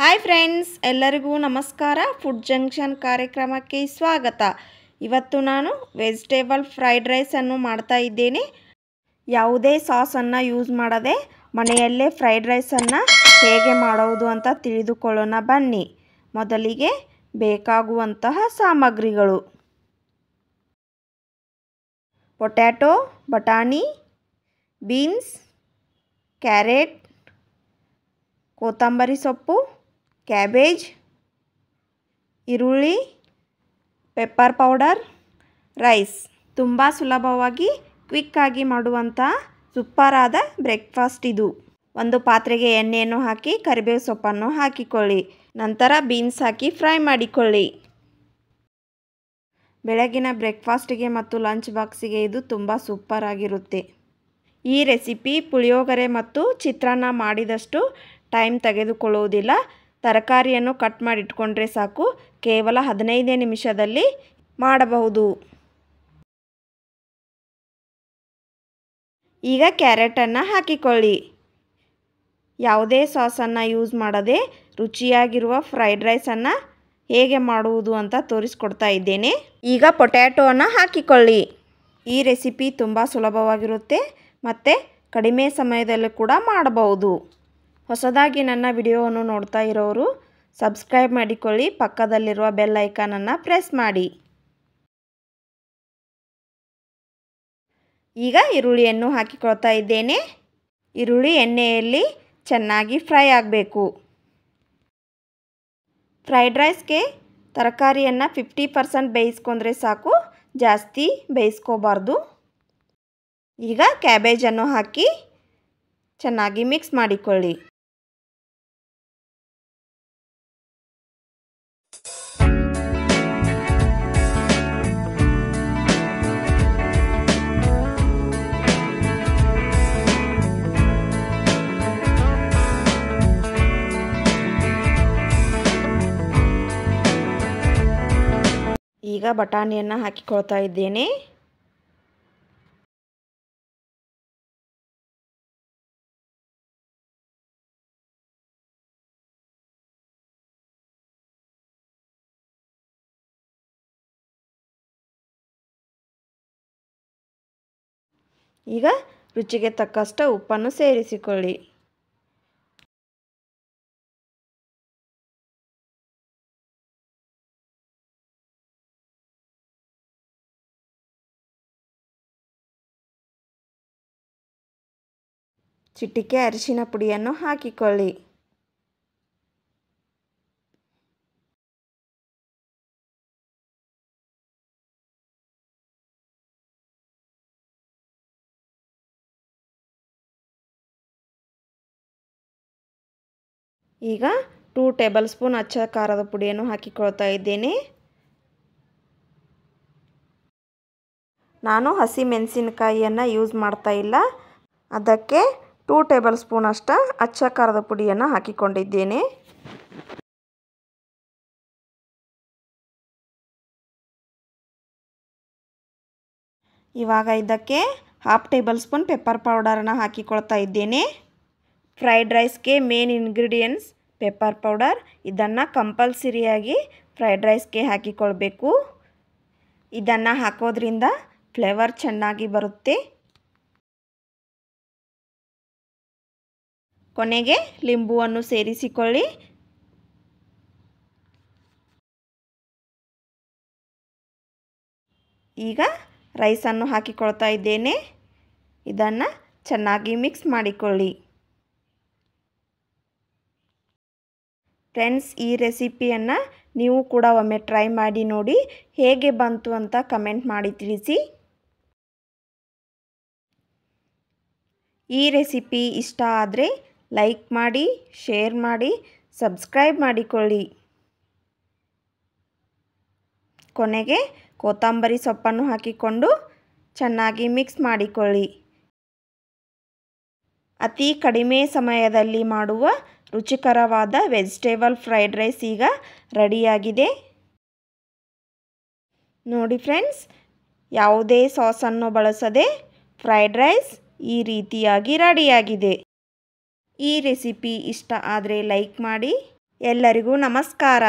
hi friends ಎಲ್ಲರಿಗೂ ನಮಸ್ಕಾರ food junction ಕಾರ್ಯಕ್ರಮಕ್ಕೆ ಸ್ವಾಗತ ಇವತ್ತು ನಾನು ವೆಜಿಟೇಬಲ್ ಫ್ರೈಡ್ ರೈಸನ್ನು ಮಾಡ್ತಾ ಇದ್ದೇನೆ ಯಾವುದೇ ಸಾಸನ್ನು ಯೂಸ್ ಮಾಡದೆ ಮನೆಯಲ್ಲೇ ಫ್ರೈಡ್ ರೈಸನ್ನು ಹೇಗೆ ಮಾಡೋದು ಅಂತ ತಿಳಿದುಕೊಳ್ಳೋಣ ಬನ್ನಿ ಮೊದಲಿಗೆ ಬೇಕಾಗುವಂತಹ ಸಾಮಗ್ರಿಗಳು ಪೊಟ್ಯಾಟೊ ಬಟಾಣಿ ಬೀನ್ಸ್ ಕ್ಯಾರೆಟ್ ಕೊತ್ತಂಬರಿ ಸೊಪ್ಪು ಕ್ಯಾಬೇಜ್ ಈರುಳ್ಳಿ ಪೆಪ್ಪರ್ ಪೌಡರ್ ರೈಸ್ ತುಂಬ ಸುಲಭವಾಗಿ ಕ್ವಿಕ್ಕಾಗಿ ಮಾಡುವಂಥ ಸೂಪರಾದ ಬ್ರೇಕ್ಫಾಸ್ಟ್ ಇದು ಒಂದು ಪಾತ್ರೆಗೆ ಎಣ್ಣೆಯನ್ನು ಹಾಕಿ ಕರಿಬೇವು ಸೊಪ್ಪನ್ನು ಹಾಕಿಕೊಳ್ಳಿ ನಂತರ ಬೀನ್ಸ್ ಹಾಕಿ ಫ್ರೈ ಮಾಡಿಕೊಳ್ಳಿ ಬೆಳಗಿನ ಬ್ರೇಕ್ಫಾಸ್ಟಿಗೆ ಮತ್ತು ಲಂಚ್ ಬಾಕ್ಸಿಗೆ ಇದು ತುಂಬ ಸೂಪರ್ ಆಗಿರುತ್ತೆ ಈ ರೆಸಿಪಿ ಪುಳಿಯೋಗರೆ ಮತ್ತು ಚಿತ್ರಾನ್ನ ಮಾಡಿದಷ್ಟು ಟೈಮ್ ತೆಗೆದುಕೊಳ್ಳುವುದಿಲ್ಲ ತರಕಾರಿಯನ್ನು ಕಟ್ ಮಾಡಿ ಇಟ್ಕೊಂಡ್ರೆ ಸಾಕು ಕೇವಲ ಹದಿನೈದೇ ನಿಮಿಷದಲ್ಲಿ ಮಾಡಬಹುದು ಈಗ ಕ್ಯಾರೆಟನ್ನು ಹಾಕಿಕೊಳ್ಳಿ ಯಾವುದೇ ಸಾಸನ್ನು ಯೂಸ್ ಮಾಡದೆ ರುಚಿಯಾಗಿರುವ ಫ್ರೈಡ್ ರೈಸನ್ನು ಹೇಗೆ ಮಾಡುವುದು ಅಂತ ತೋರಿಸ್ಕೊಡ್ತಾ ಇದ್ದೇನೆ ಈಗ ಪೊಟ್ಯಾಟೋವನ್ನು ಹಾಕಿಕೊಳ್ಳಿ ಈ ರೆಸಿಪಿ ತುಂಬ ಸುಲಭವಾಗಿರುತ್ತೆ ಮತ್ತು ಕಡಿಮೆ ಸಮಯದಲ್ಲೂ ಕೂಡ ಮಾಡಬಹುದು ಹೊಸದಾಗಿ ನನ್ನ ವಿಡಿಯೋವನ್ನು ನೋಡ್ತಾ ಇರೋರು ಸಬ್ಸ್ಕ್ರೈಬ್ ಮಾಡಿಕೊಳ್ಳಿ ಪಕ್ಕದಲ್ಲಿರುವ ಬೆಲ್ ಐಕಾನನ್ನು ಪ್ರೆಸ್ ಮಾಡಿ ಈಗ ಈರುಳ್ಳಿಯನ್ನು ಹಾಕಿಕೊಳ್ತಾ ಇದ್ದೇನೆ ಈರುಳ್ಳಿ ಎಣ್ಣೆಯಲ್ಲಿ ಚೆನ್ನಾಗಿ ಫ್ರೈ ಆಗಬೇಕು ಫ್ರೈಡ್ ರೈಸ್ಗೆ ತರಕಾರಿಯನ್ನು ಫಿಫ್ಟಿ ಪರ್ಸೆಂಟ್ ಬೇಯಿಸ್ಕೊಂಡ್ರೆ ಸಾಕು ಜಾಸ್ತಿ ಬೇಯಿಸ್ಕೋಬಾರ್ದು ಈಗ ಕ್ಯಾಬೇಜನ್ನು ಹಾಕಿ ಚೆನ್ನಾಗಿ ಮಿಕ್ಸ್ ಮಾಡಿಕೊಳ್ಳಿ ಈಗ ಬಟಾಣಿಯನ್ನು ಹಾಕಿಕೊಳ್ತಾ ಇದ್ದೇನೆ ಈಗ ರುಚಿಗೆ ತಕ್ಕಷ್ಟು ಉಪ್ಪನ್ನು ಸೇರಿಸಿಕೊಳ್ಳಿ ಚಿಟಿಕೆ ಅರಿಶಿನ ಪುಡಿಯನ್ನು ಹಾಕಿಕೊಳ್ಳಿ ಈಗ ಟೂ ಟೇಬಲ್ ಸ್ಪೂನ್ ಅಚ್ಚ ಖಾರದ ಪುಡಿಯನ್ನು ಹಾಕಿಕೊಳ್ತಾ ಇದ್ದೇನೆ ನಾನು ಹಸಿ ಮೆಣಸಿನಕಾಯಿಯನ್ನು ಯೂಸ್ ಮಾಡ್ತಾ ಇಲ್ಲ ಅದಕ್ಕೆ ಟೂ ಟೇಬಲ್ ಸ್ಪೂನಷ್ಟು ಅಚ್ಚ ಖಾರದ ಪುಡಿಯನ್ನು ಹಾಕಿಕೊಂಡಿದ್ದೇನೆ ಇವಾಗ ಇದಕ್ಕೆ ಹಾಫ್ ಟೇಬಲ್ ಸ್ಪೂನ್ ಪೆಪ್ಪರ್ ಪೌಡರನ್ನು ಹಾಕಿಕೊಳ್ತಾ ಇದ್ದೇನೆ ಫ್ರೈಡ್ ರೈಸ್ಗೆ ಮೇನ್ ಇಂಗ್ರೀಡಿಯೆಂಟ್ಸ್ ಪೆಪ್ಪರ್ ಪೌಡರ್ ಇದನ್ನು ಕಂಪಲ್ಸರಿಯಾಗಿ ಫ್ರೈಡ್ ರೈಸ್ಗೆ ಹಾಕಿಕೊಳ್ಬೇಕು ಇದನ್ನು ಹಾಕೋದ್ರಿಂದ ಫ್ಲೇವರ್ ಚೆನ್ನಾಗಿ ಬರುತ್ತೆ ಕೊನೆಗೆ ಲಿಂಬುವನ್ನು ಸೇರಿಸಿಕೊಳ್ಳಿ ಈಗ ರೈಸನ್ನು ಹಾಕಿಕೊಳ್ತಾ ಇದ್ದೇನೆ ಇದನ್ನು ಚೆನ್ನಾಗಿ ಮಿಕ್ಸ್ ಮಾಡಿಕೊಳ್ಳಿ ಫ್ರೆಂಡ್ಸ್ ಈ ರೆಸಿಪಿಯನ್ನು ನೀವು ಕೂಡ ಒಮ್ಮೆ ಟ್ರೈ ಮಾಡಿ ನೋಡಿ ಹೇಗೆ ಬಂತು ಅಂತ ಕಮೆಂಟ್ ಮಾಡಿ ತಿಳಿಸಿ ಈ ರೆಸಿಪಿ ಇಷ್ಟ ಆದರೆ ಲೈಕ್ ಮಾಡಿ ಶೇರ್ ಮಾಡಿ ಸಬ್ಸ್ಕ್ರೈಬ್ ಮಾಡಿಕೊಳ್ಳಿ ಕೊನೆಗೆ ಕೊತ್ತಂಬರಿ ಸೊಪ್ಪನ್ನು ಹಾಕಿಕೊಂಡು ಚೆನ್ನಾಗಿ ಮಿಕ್ಸ್ ಮಾಡಿಕೊಳ್ಳಿ ಅತಿ ಕಡಿಮೆ ಸಮಯದಲ್ಲಿ ಮಾಡುವ ರುಚಿಕರವಾದ ವೆಜಿಟೇಬಲ್ ಫ್ರೈಡ್ ರೈಸ್ ಈಗ ರೆಡಿಯಾಗಿದೆ ನೋಡಿ ಫ್ರೆಂಡ್ಸ್ ಯಾವುದೇ ಸಾಸನ್ನು ಬಳಸದೆ ಫ್ರೈಡ್ ರೈಸ್ ಈ ರೀತಿಯಾಗಿ ರೆಡಿಯಾಗಿದೆ ಈ ರೆಸಿಪಿ ಇಷ್ಟ ಆದರೆ ಲೈಕ್ ಮಾಡಿ ಎಲ್ಲರಿಗೂ ನಮಸ್ಕಾರ